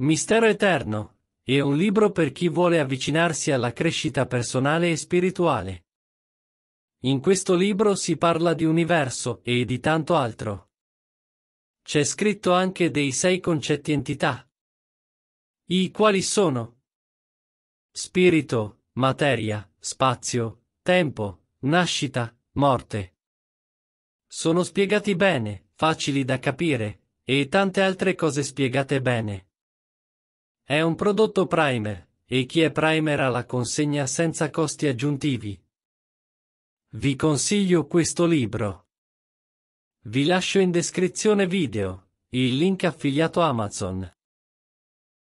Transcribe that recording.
Mistero Eterno è un libro per chi vuole avvicinarsi alla crescita personale e spirituale. In questo libro si parla di universo e di tanto altro. C'è scritto anche dei sei concetti entità. I quali sono spirito, materia, spazio, tempo, nascita, morte. Sono spiegati bene, facili da capire, e tante altre cose spiegate bene. È un prodotto Primer, e chi è Primer ha la consegna senza costi aggiuntivi. Vi consiglio questo libro. Vi lascio in descrizione video il link affiliato Amazon.